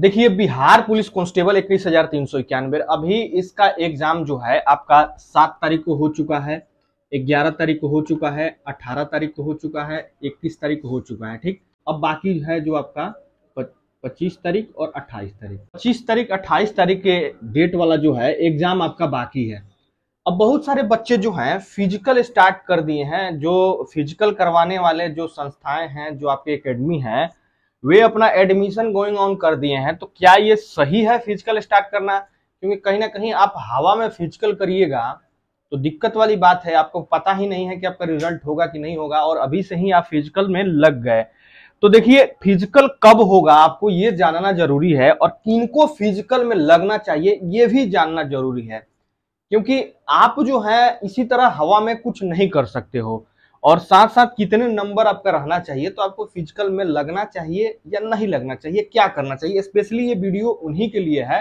देखिए Bihar police constable इक्कीस हजार तीन सौ इक्यानवे अभी इसका एग्जाम जो है आपका सात तारीख को हो चुका है ग्यारह तारीख को हो चुका है अठारह तारीख को हो चुका है इक्कीस तारीख को हो चुका है ठीक अब बाकी है जो आपका पच्चीस तारीख और अट्ठाईस तारीख पच्चीस तारीख अट्ठाईस तारीख के डेट वाला जो है एग्जाम आपका बाकी है अब बहुत सारे बच्चे जो हैं फिजिकल स्टार्ट कर दिए हैं जो फिजिकल करवाने वाले जो संस्थाएं हैं जो आपके एकेडमी हैं वे अपना एडमिशन गोइंग ऑन कर दिए हैं तो क्या ये सही है फिजिकल स्टार्ट करना क्योंकि कहीं ना कहीं आप हवा में फिजिकल करिएगा तो दिक्कत वाली बात है आपको पता ही नहीं है कि आपका रिजल्ट होगा कि नहीं होगा और अभी से ही आप फिजिकल में लग गए तो देखिए फिजिकल कब होगा आपको ये जानना जरूरी है और किनको फिजिकल में लगना चाहिए ये भी जानना जरूरी है क्योंकि आप जो है इसी तरह हवा में कुछ नहीं कर सकते हो और साथ साथ कितने नंबर आपका रहना चाहिए तो आपको फिजिकल में लगना चाहिए या नहीं लगना चाहिए क्या करना चाहिए स्पेशली ये वीडियो उन्हीं के लिए है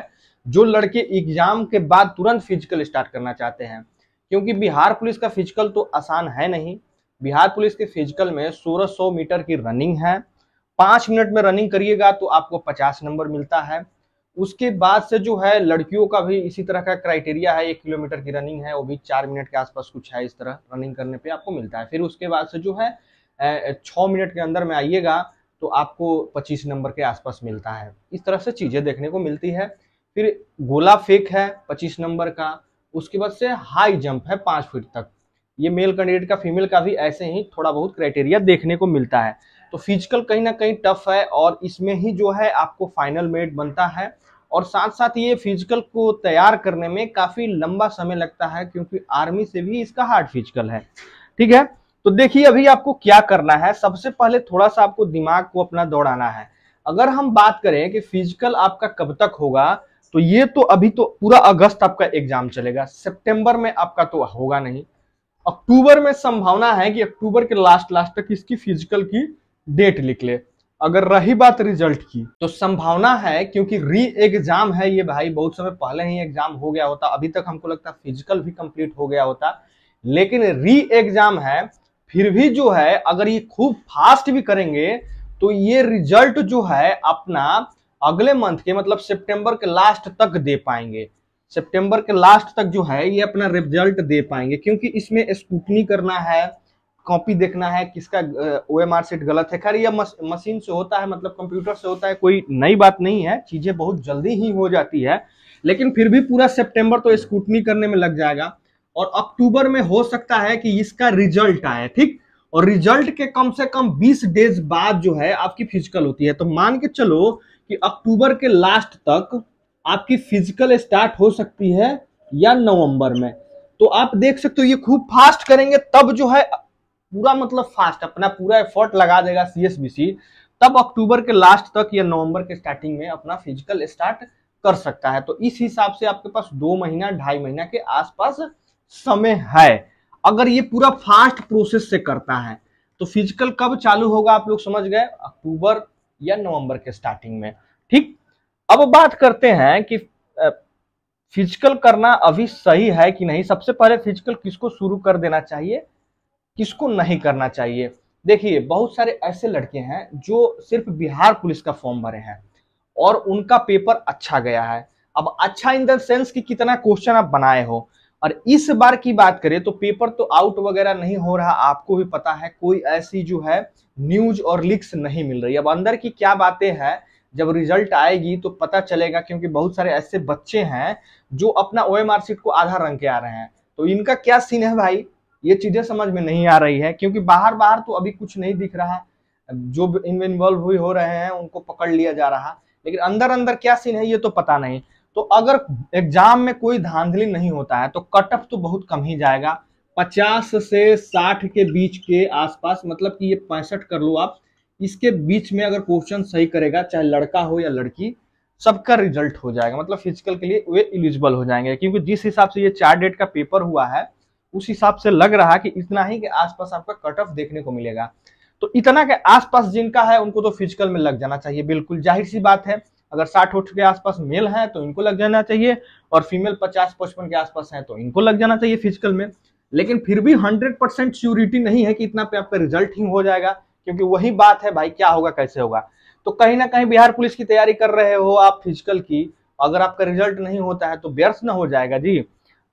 जो लड़के एग्जाम के बाद तुरंत फिजिकल स्टार्ट करना चाहते हैं क्योंकि बिहार पुलिस का फिजिकल तो आसान है नहीं बिहार पुलिस के फिजिकल में सोलह मीटर की रनिंग है पांच मिनट में रनिंग करिएगा तो आपको पचास नंबर मिलता है उसके बाद से जो है लड़कियों का भी इसी तरह का क्राइटेरिया है एक किलोमीटर की रनिंग है वो भी चार मिनट के आसपास कुछ है इस तरह रनिंग करने पे आपको मिलता है फिर उसके बाद से जो है छः मिनट के अंदर में आइएगा तो आपको पच्चीस नंबर के आसपास मिलता है इस तरह से चीज़ें देखने को मिलती है फिर गोला फेक है पच्चीस नंबर का उसके बाद से हाई जंप है पाँच फीट तक ये मेल कैंडिडेट का फीमेल का भी ऐसे ही थोड़ा बहुत क्राइटेरिया देखने को मिलता है तो फिजिकल कहीं ना कहीं टफ है और इसमें ही जो है आपको फाइनल मेड बनता है और साथ साथ ये फिजिकल को तैयार करने में काफ़ी लंबा समय लगता है क्योंकि आर्मी से भी इसका हार्ड फिजिकल है ठीक है तो देखिए अभी आपको क्या करना है सबसे पहले थोड़ा सा आपको दिमाग को अपना दौड़ाना है अगर हम बात करें कि फिजिकल आपका कब तक होगा तो ये तो अभी तो पूरा अगस्त आपका एग्जाम चलेगा सितंबर में आपका तो होगा नहीं अक्टूबर में संभावना है कि अक्टूबर के लास्ट लास्ट तक इसकी फिजिकल की डेट लिख ले अगर रही बात रिजल्ट की तो संभावना है क्योंकि री एग्जाम है ये भाई बहुत समय पहले ही एग्जाम हो गया होता अभी तक हमको लगता फिजिकल भी कंप्लीट हो गया होता लेकिन री एग्जाम है फिर भी जो है अगर ये खूब फास्ट भी करेंगे तो ये रिजल्ट जो है अपना अगले मंथ के मतलब सितंबर के लास्ट तक दे पाएंगे सितंबर के लास्ट तक जो है ये अपना रिजल्ट दे पाएंगे क्योंकि इसमें स्कूटनी करना है कॉपी देखना है किसका ओ एम आर सेट गलत है खैर यह मशीन से होता है मतलब कंप्यूटर से होता है कोई नई बात नहीं है चीज़ें बहुत जल्दी ही हो जाती है लेकिन फिर भी पूरा सेप्टेम्बर तो स्कूटनी करने में लग जाएगा और अक्टूबर में हो सकता है कि इसका रिजल्ट आए ठीक और रिजल्ट के कम से कम 20 डेज बाद जो है आपकी फिजिकल होती है तो मान के चलो कि अक्टूबर के लास्ट तक आपकी फिजिकल स्टार्ट हो सकती है या नवंबर में तो आप देख सकते हो ये खूब फास्ट करेंगे तब जो है पूरा मतलब फास्ट अपना पूरा एफर्ट लगा देगा सीएसबीसी तब अक्टूबर के लास्ट तक या नवंबर के स्टार्टिंग में अपना फिजिकल स्टार्ट कर सकता है तो इस हिसाब से आपके पास दो महीना ढाई महीना के आसपास समय है अगर ये पूरा फास्ट प्रोसेस से करता है तो फिजिकल कब चालू होगा आप लोग समझ गए अक्टूबर या नवंबर के स्टार्टिंग में ठीक अब बात करते हैं कि फिजिकल करना अभी सही है कि नहीं सबसे पहले फिजिकल किसको शुरू कर देना चाहिए किसको नहीं करना चाहिए देखिए बहुत सारे ऐसे लड़के हैं जो सिर्फ बिहार पुलिस का फॉर्म भरे हैं और उनका पेपर अच्छा गया है अब अच्छा इन द सेंस कि कितना क्वेश्चन आप बनाए हो और इस बार की बात करें तो पेपर तो आउट वगैरह नहीं हो रहा आपको भी पता है कोई ऐसी जो है न्यूज और लिक्स नहीं मिल रही अब अंदर की क्या बातें हैं जब रिजल्ट आएगी तो पता चलेगा क्योंकि बहुत सारे ऐसे बच्चे हैं जो अपना ओ एम को आधा रंग के आ रहे हैं तो इनका क्या सीन है भाई ये चीजें समझ में नहीं आ रही है क्योंकि बाहर बाहर तो अभी कुछ नहीं दिख रहा है जो इनमें इन्वॉल्व हुई हो रहे हैं उनको पकड़ लिया जा रहा लेकिन अंदर अंदर क्या सीन है ये तो पता नहीं तो अगर एग्जाम में कोई धांधली नहीं होता है तो कट ऑफ तो बहुत कम ही जाएगा पचास से साठ के बीच के आसपास मतलब कि ये पैंसठ कर लो आप इसके बीच में अगर क्वेश्चन सही करेगा चाहे लड़का हो या लड़की सबका रिजल्ट हो जाएगा मतलब फिजिकल के लिए वे इलिजिबल हो जाएंगे क्योंकि जिस हिसाब से ये चार डेट का पेपर हुआ है उस हिसाब से लग रहा है कि इतना ही के आसपास आपका कट ऑफ देखने को मिलेगा तो इतना के आसपास जिनका है उनको तो फिजिकल में लग जाना चाहिए बिल्कुल जाहिर सी बात है अगर साठ उठ के आसपास मेल है तो इनको लग जाना चाहिए और फीमेल पचास पचपन के आसपास है तो इनको लग जाना चाहिए फिजिकल में लेकिन फिर भी हंड्रेड परसेंट श्योरिटी नहीं है कि इतना पे आपका रिजल्ट ही हो जाएगा क्योंकि वही बात है भाई क्या होगा कैसे होगा तो कहीं ना कहीं बिहार पुलिस की तैयारी कर रहे हो आप फिजिकल की अगर आपका रिजल्ट नहीं होता है तो व्यर्थ ना हो जाएगा जी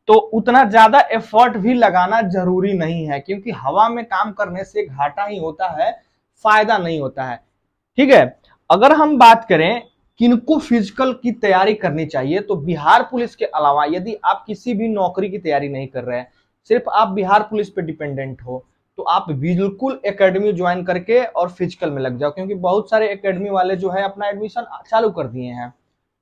तो उतना ज्यादा एफर्ट भी लगाना जरूरी नहीं है क्योंकि हवा में काम करने से घाटा ही होता है फायदा नहीं होता है ठीक है अगर हम बात करें किनको फिजिकल की तैयारी करनी चाहिए तो बिहार पुलिस के अलावा यदि आप किसी भी नौकरी की तैयारी नहीं कर रहे हैं सिर्फ आप बिहार पुलिस पे डिपेंडेंट हो तो आप बिल्कुल एकेडमी ज्वाइन करके और फिजिकल में लग जाओ क्योंकि बहुत सारे एकेडमी वाले जो है अपना एडमिशन चालू कर दिए हैं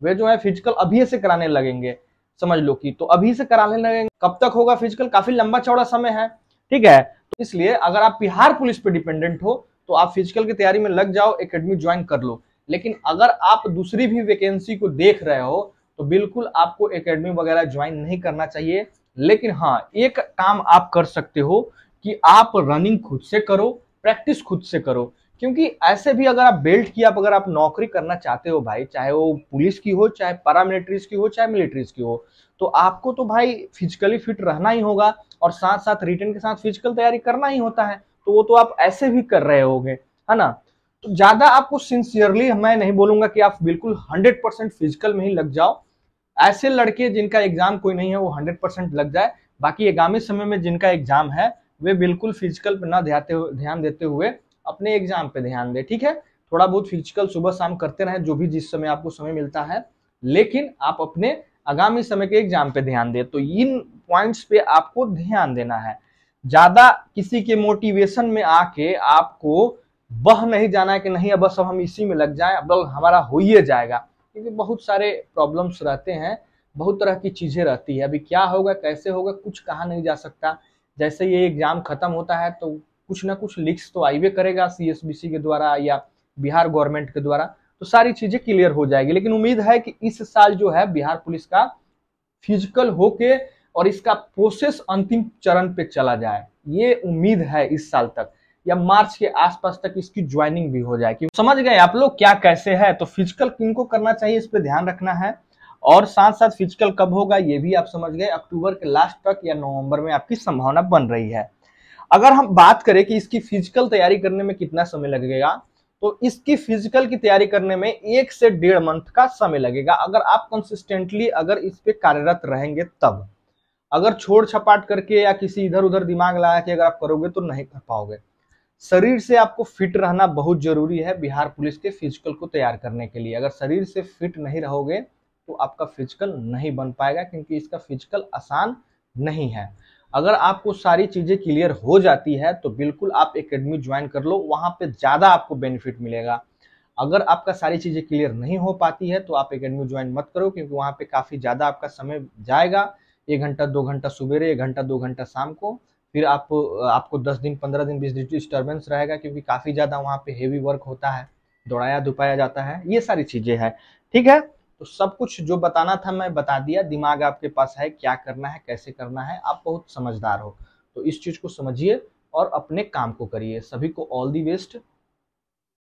वे जो है फिजिकल अभी से कराने लगेंगे समझ लो कि तो अभी से कराने लगे कब तक होगा फिजिकल काफी लंबा चौड़ा समय है ठीक है तो इसलिए अगर आप बिहार पुलिस पे डिपेंडेंट हो तो आप फिजिकल की तैयारी में लग जाओ एकेडमी ज्वाइन कर लो लेकिन अगर आप दूसरी भी वैकेंसी को देख रहे हो तो बिल्कुल आपको एकेडमी वगैरह ज्वाइन नहीं करना चाहिए लेकिन हाँ एक काम आप कर सकते हो कि आप रनिंग खुद से करो प्रैक्टिस खुद से करो क्योंकि ऐसे भी अगर आप बेल्ट की आप अगर आप नौकरी करना चाहते हो भाई चाहे वो पुलिस की हो चाहे पैरामिलिट्रीज की हो चाहे मिलिट्रीज की हो तो आपको तो भाई फिजिकली फिट रहना ही होगा और साथ साथ रिटर्न के साथ फिजिकल तैयारी करना ही होता है तो वो तो आप ऐसे भी कर रहे होगे है ना तो ज्यादा आपको सिंसियरली मैं नहीं बोलूंगा कि आप बिल्कुल हंड्रेड परसेंट फिजिकल में ही लग जाओ ऐसे लड़के जिनका एग्जाम कोई नहीं है वो हंड्रेड परसेंट लग जाए बाकी आगामी समय में जिनका एग्जाम है वे बिल्कुल फिजिकल पर ना ध्यान देते हुए अपने एग्जाम पे ध्यान दें ठीक है थोड़ा बहुत फिजिकल सुबह शाम करते रहें जो भी जिस समय आपको समय मिलता है लेकिन आप अपने आगामी समय के एग्जाम पे ध्यान दें तो इन पॉइंट्स पे आपको ध्यान देना है ज्यादा किसी के मोटिवेशन में आके आपको बह नहीं जाना है कि नहीं अब बस अब हम इसी में लग जाए अब हमारा हो ही जाएगा क्योंकि बहुत सारे प्रॉब्लम्स रहते हैं बहुत तरह की चीज़ें रहती है अभी क्या होगा कैसे होगा कुछ कहा नहीं जा सकता जैसे ये एग्ज़ाम ख़त्म होता है तो कुछ ना कुछ लीक्स तो आईवे करेगा सीएसबीसी के द्वारा या बिहार गवर्नमेंट के द्वारा तो सारी चीजें क्लियर हो जाएगी लेकिन उम्मीद है कि इस साल जो है बिहार पुलिस का फिजिकल होके और इसका प्रोसेस अंतिम चरण पे चला जाए ये उम्मीद है इस साल तक या मार्च के आसपास तक इसकी ज्वाइनिंग भी हो जाएगी समझ गए आप लोग क्या कैसे है तो फिजिकल किनको करना चाहिए इस पर ध्यान रखना है और साथ साथ फिजिकल कब होगा ये भी आप समझ गए अक्टूबर के लास्ट तक या नवंबर में आपकी संभावना बन रही है अगर हम बात करें कि इसकी फिजिकल तैयारी करने में कितना समय लगेगा तो इसकी फिजिकल की तैयारी करने में एक से डेढ़ मंथ का समय लगेगा अगर आप कंसिस्टेंटली अगर इस पर कार्यरत रहेंगे तब अगर छोड़ छपाट करके या किसी इधर उधर दिमाग लगा के अगर आप करोगे तो नहीं कर पाओगे शरीर से आपको फिट रहना बहुत जरूरी है बिहार पुलिस के फिजिकल को तैयार करने के लिए अगर शरीर से फिट नहीं रहोगे तो आपका फिजिकल नहीं बन पाएगा क्योंकि इसका फिजिकल आसान नहीं है अगर आपको सारी चीज़ें क्लियर हो जाती है तो बिल्कुल आप एकेडमी ज्वाइन कर लो वहाँ पे ज़्यादा आपको बेनिफिट मिलेगा अगर आपका सारी चीज़ें क्लियर नहीं हो पाती है तो आप एकेडमी ज्वाइन मत करो क्योंकि वहाँ पे काफ़ी ज़्यादा आपका समय जाएगा एक घंटा दो घंटा सुबेरे एक घंटा दो घंटा शाम को फिर आप आपको दस दिन पंद्रह दिन बीस दिन डिस्टर्बेंस रहेगा क्योंकि काफ़ी ज़्यादा वहाँ पे हेवी वर्क होता है दौड़ाया धुपाया जाता है ये सारी चीज़ें हैं ठीक है तो सब कुछ जो बताना था मैं बता दिया दिमाग आपके पास है क्या करना है कैसे करना है आप बहुत समझदार हो तो इस चीज़ को समझिए और अपने काम को करिए सभी को ऑल दी बेस्ट